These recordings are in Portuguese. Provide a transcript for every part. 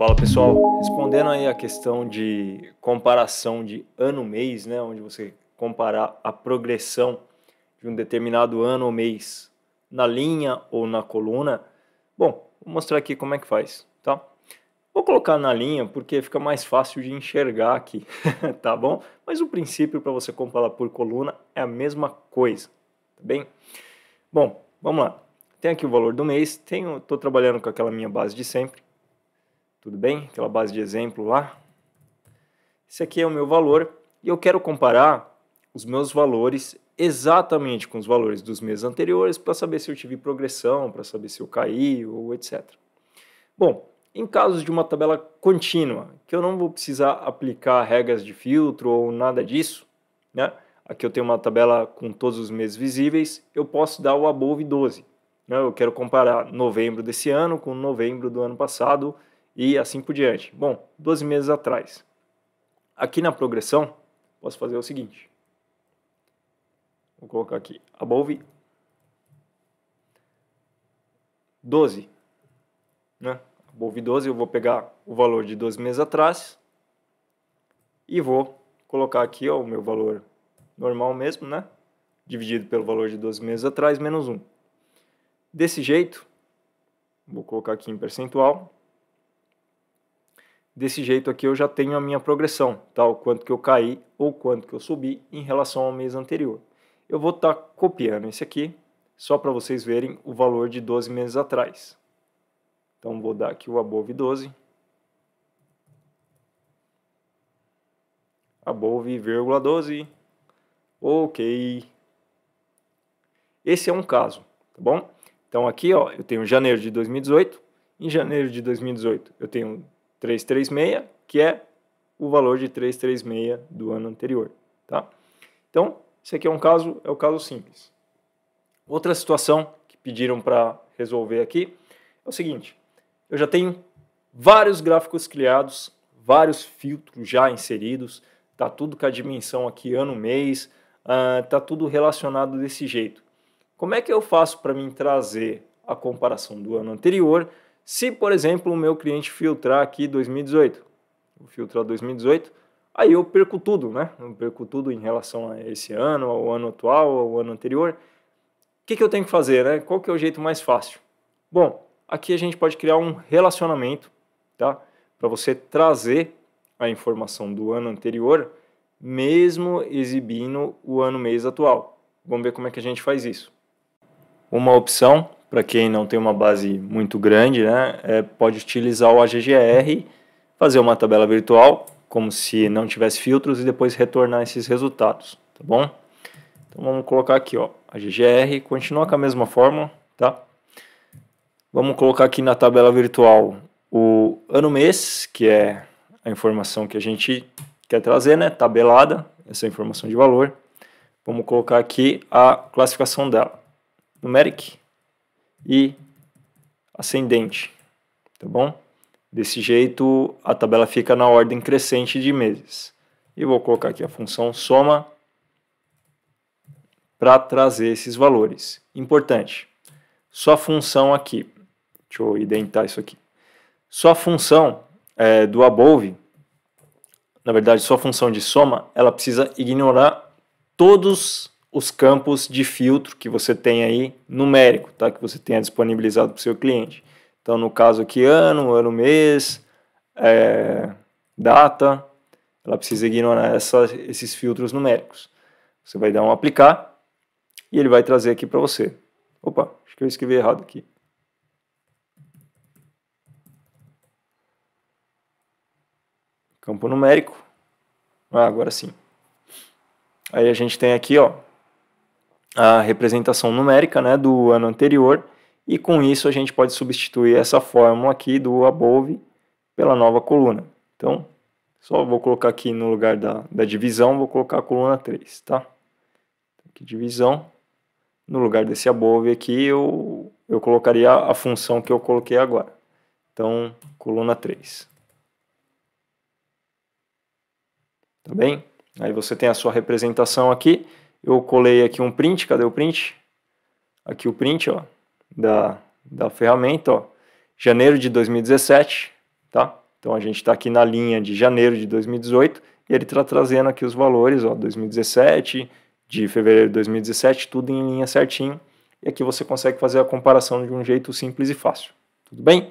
Fala pessoal, respondendo aí a questão de comparação de ano-mês, né, onde você comparar a progressão de um determinado ano ou mês na linha ou na coluna. Bom, vou mostrar aqui como é que faz, tá? Vou colocar na linha porque fica mais fácil de enxergar aqui, tá bom? Mas o princípio para você comparar por coluna é a mesma coisa, tá bem? Bom, vamos lá. Tem aqui o valor do mês, estou trabalhando com aquela minha base de sempre tudo bem? Aquela base de exemplo lá. Esse aqui é o meu valor e eu quero comparar os meus valores exatamente com os valores dos meses anteriores para saber se eu tive progressão, para saber se eu caí ou etc. Bom, em casos de uma tabela contínua, que eu não vou precisar aplicar regras de filtro ou nada disso, né? aqui eu tenho uma tabela com todos os meses visíveis, eu posso dar o above 12. Né? Eu quero comparar novembro desse ano com novembro do ano passado, e assim por diante. Bom, 12 meses atrás. Aqui na progressão, posso fazer o seguinte. Vou colocar aqui above 12, né? Above 12, eu vou pegar o valor de 12 meses atrás e vou colocar aqui ó, o meu valor normal mesmo, né? Dividido pelo valor de 12 meses atrás, menos 1. Desse jeito, vou colocar aqui em percentual, Desse jeito aqui eu já tenho a minha progressão, tá? o quanto que eu caí ou quanto que eu subi em relação ao mês anterior. Eu vou estar tá copiando esse aqui, só para vocês verem o valor de 12 meses atrás. Então vou dar aqui o above 12. 12. Ok. Esse é um caso, tá bom? Então aqui ó, eu tenho janeiro de 2018. Em janeiro de 2018 eu tenho 336, que é o valor de 336 do ano anterior. Tá? Então, esse aqui é um caso, é o um caso simples. Outra situação que pediram para resolver aqui é o seguinte: eu já tenho vários gráficos criados, vários filtros já inseridos, tá tudo com a dimensão aqui ano mês, uh, tá tudo relacionado desse jeito. Como é que eu faço para mim trazer a comparação do ano anterior se, por exemplo, o meu cliente filtrar aqui 2018, vou filtrar 2018, aí eu perco tudo, né? Eu perco tudo em relação a esse ano, ao ano atual, ao ano anterior. O que, que eu tenho que fazer, né? Qual que é o jeito mais fácil? Bom, aqui a gente pode criar um relacionamento, tá? Para você trazer a informação do ano anterior, mesmo exibindo o ano mês atual. Vamos ver como é que a gente faz isso. Uma opção para quem não tem uma base muito grande, né, é, pode utilizar o AGGR, fazer uma tabela virtual, como se não tivesse filtros, e depois retornar esses resultados, tá bom? Então vamos colocar aqui, ó, AGGR, continua com a mesma fórmula, tá? Vamos colocar aqui na tabela virtual o ano-mês, que é a informação que a gente quer trazer, né, tabelada, essa informação de valor. Vamos colocar aqui a classificação dela, numeric, e ascendente, tá bom? Desse jeito, a tabela fica na ordem crescente de meses. E vou colocar aqui a função soma para trazer esses valores. Importante, sua função aqui, deixa eu identar isso aqui, sua função é, do above, na verdade, sua função de soma, ela precisa ignorar todos os campos de filtro que você tem aí numérico, tá? que você tenha disponibilizado para o seu cliente. Então, no caso aqui, ano, ano, mês, é, data, ela precisa ignorar essa, esses filtros numéricos. Você vai dar um aplicar e ele vai trazer aqui para você. Opa, acho que eu escrevi errado aqui. Campo numérico. Ah, agora sim. Aí a gente tem aqui, ó, a representação numérica né, do ano anterior, e com isso a gente pode substituir essa fórmula aqui do above pela nova coluna. Então, só vou colocar aqui no lugar da, da divisão, vou colocar a coluna 3, tá? Aqui, divisão. No lugar desse above aqui, eu, eu colocaria a função que eu coloquei agora. Então, coluna 3. Tá bem? Aí você tem a sua representação aqui. Eu colei aqui um print, cadê o print? Aqui o print, ó, da, da ferramenta, ó, janeiro de 2017, tá? Então a gente está aqui na linha de janeiro de 2018 e ele está trazendo aqui os valores, ó, 2017, de fevereiro de 2017, tudo em linha certinho. E aqui você consegue fazer a comparação de um jeito simples e fácil, tudo bem?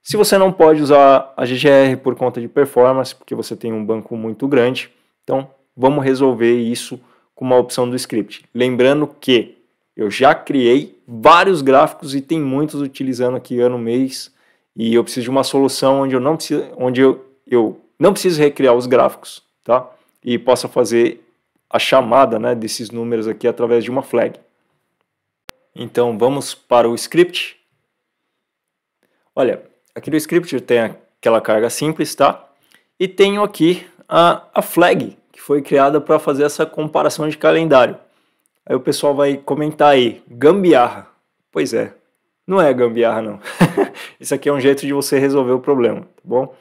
Se você não pode usar a GGR por conta de performance, porque você tem um banco muito grande, então vamos resolver isso com uma opção do script. Lembrando que eu já criei vários gráficos e tem muitos utilizando aqui ano, mês, e eu preciso de uma solução onde eu não preciso, onde eu, eu não preciso recriar os gráficos, tá? E possa fazer a chamada né, desses números aqui através de uma flag. Então vamos para o script. Olha, aqui no script tem aquela carga simples, tá? E tenho aqui a, a flag foi criada para fazer essa comparação de calendário. Aí o pessoal vai comentar aí, gambiarra. Pois é, não é gambiarra não. Isso aqui é um jeito de você resolver o problema, tá bom?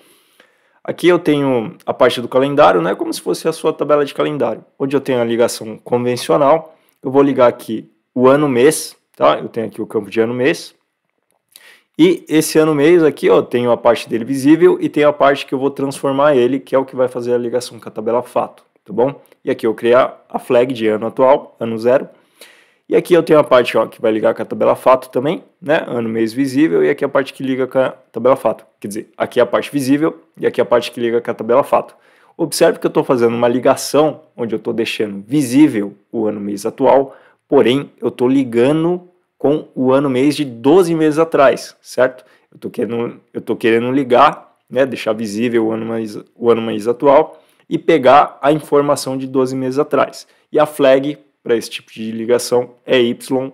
Aqui eu tenho a parte do calendário, né, como se fosse a sua tabela de calendário, onde eu tenho a ligação convencional. Eu vou ligar aqui o ano mês, tá? Eu tenho aqui o campo de ano mês. E esse ano mês aqui, ó, tenho a parte dele visível e tenho a parte que eu vou transformar ele, que é o que vai fazer a ligação com a tabela fato tá bom? E aqui eu criar a flag de ano atual, ano zero. E aqui eu tenho a parte ó, que vai ligar com a tabela fato também, né? Ano, mês visível, e aqui é a parte que liga com a tabela fato. Quer dizer, aqui é a parte visível e aqui é a parte que liga com a tabela fato. Observe que eu estou fazendo uma ligação onde eu estou deixando visível o ano, mês atual, porém eu estou ligando com o ano, mês de 12 meses atrás, certo? Eu estou querendo, eu querendo ligar, né? Deixar visível o ano, mês, o ano, mês atual e pegar a informação de 12 meses atrás. E a flag para esse tipo de ligação é Y1,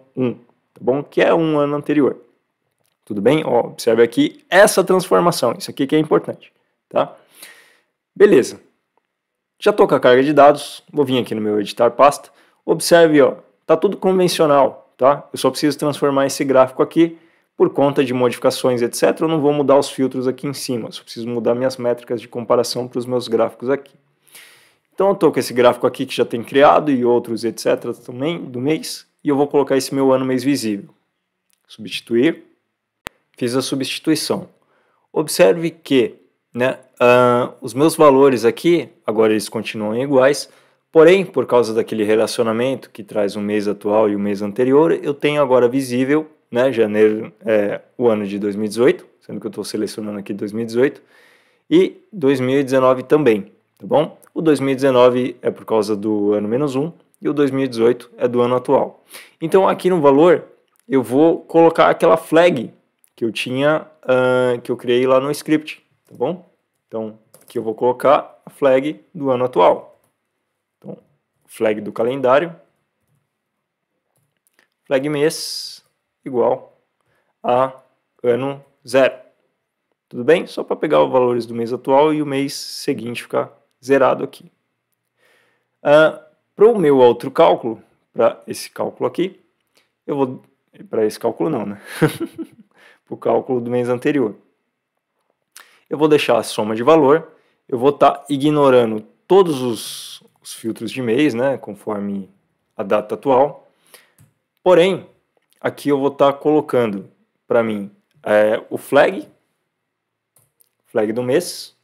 tá bom? Que é um ano anterior. Tudo bem? Ó, observe aqui essa transformação, isso aqui que é importante, tá? Beleza. Já estou com a carga de dados, vou vir aqui no meu editar pasta. Observe, ó, tá tudo convencional, tá? Eu só preciso transformar esse gráfico aqui por conta de modificações, etc., eu não vou mudar os filtros aqui em cima, só preciso mudar minhas métricas de comparação para os meus gráficos aqui. Então eu estou com esse gráfico aqui que já tem criado e outros, etc., também do mês, e eu vou colocar esse meu ano mês visível. Substituir. Fiz a substituição. Observe que né, uh, os meus valores aqui, agora eles continuam iguais, porém, por causa daquele relacionamento que traz o mês atual e o mês anterior, eu tenho agora visível né? Janeiro é o ano de 2018, sendo que eu estou selecionando aqui 2018, e 2019 também, tá bom? O 2019 é por causa do ano menos um e o 2018 é do ano atual. Então aqui no valor eu vou colocar aquela flag que eu tinha, uh, que eu criei lá no script, tá bom? Então aqui eu vou colocar a flag do ano atual. Então, flag do calendário, flag mês, igual a ano zero. Tudo bem? Só para pegar os valores do mês atual e o mês seguinte ficar zerado aqui. Uh, ah, para o meu outro cálculo, para esse cálculo aqui, eu vou. Para esse cálculo não, né? para o cálculo do mês anterior. Eu vou deixar a soma de valor, eu vou estar tá ignorando todos os, os filtros de mês, né? Conforme a data atual. Porém, aqui eu vou estar tá colocando para mim é, o flag, flag do mês.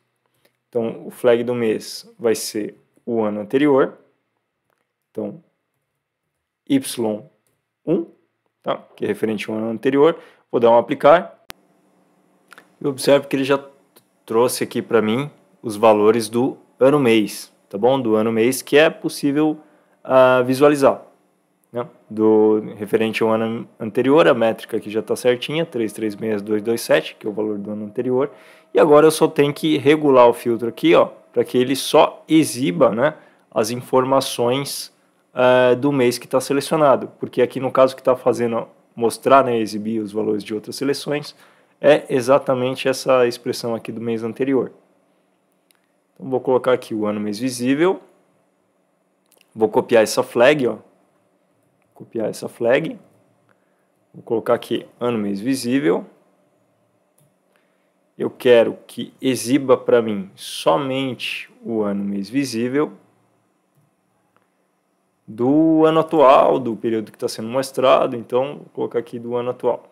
Então, o flag do mês vai ser o ano anterior. Então, Y1, tá? que é referente ao ano anterior. Vou dar um aplicar. E observe que ele já trouxe aqui para mim os valores do ano mês, tá bom? Do ano mês que é possível uh, visualizar né? do referente ao ano anterior, a métrica aqui já está certinha, 336227, que é o valor do ano anterior, e agora eu só tenho que regular o filtro aqui, ó, para que ele só exiba né, as informações uh, do mês que está selecionado, porque aqui no caso que está fazendo mostrar, né, exibir os valores de outras seleções, é exatamente essa expressão aqui do mês anterior. Então, vou colocar aqui o ano mês visível, vou copiar essa flag, ó, copiar essa flag. Vou colocar aqui ano, mês visível. Eu quero que exiba para mim somente o ano, mês visível do ano atual, do período que está sendo mostrado. Então, vou colocar aqui do ano atual.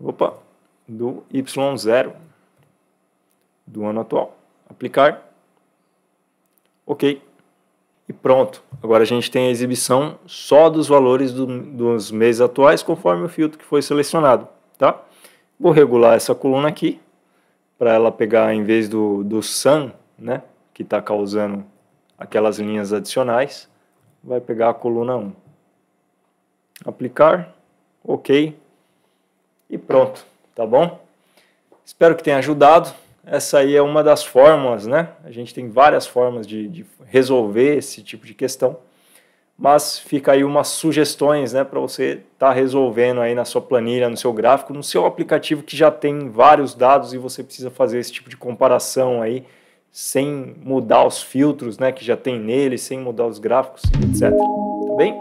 Opa, do Y0 do ano atual. Aplicar ok. E pronto, agora a gente tem a exibição só dos valores do, dos meses atuais conforme o filtro que foi selecionado, tá? Vou regular essa coluna aqui, para ela pegar em vez do, do sun, né, que está causando aquelas linhas adicionais, vai pegar a coluna 1. Aplicar, ok, e pronto, tá bom? Espero que tenha ajudado essa aí é uma das formas, né? A gente tem várias formas de, de resolver esse tipo de questão, mas fica aí umas sugestões, né, para você estar tá resolvendo aí na sua planilha, no seu gráfico, no seu aplicativo que já tem vários dados e você precisa fazer esse tipo de comparação aí sem mudar os filtros, né, que já tem nele, sem mudar os gráficos, etc. Tá bem?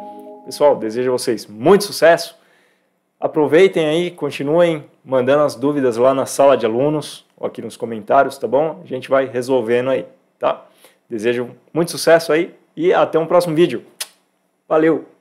Pessoal, desejo a vocês muito sucesso. Aproveitem aí, continuem mandando as dúvidas lá na sala de alunos, ou aqui nos comentários, tá bom? A gente vai resolvendo aí, tá? Desejo muito sucesso aí e até um próximo vídeo. Valeu!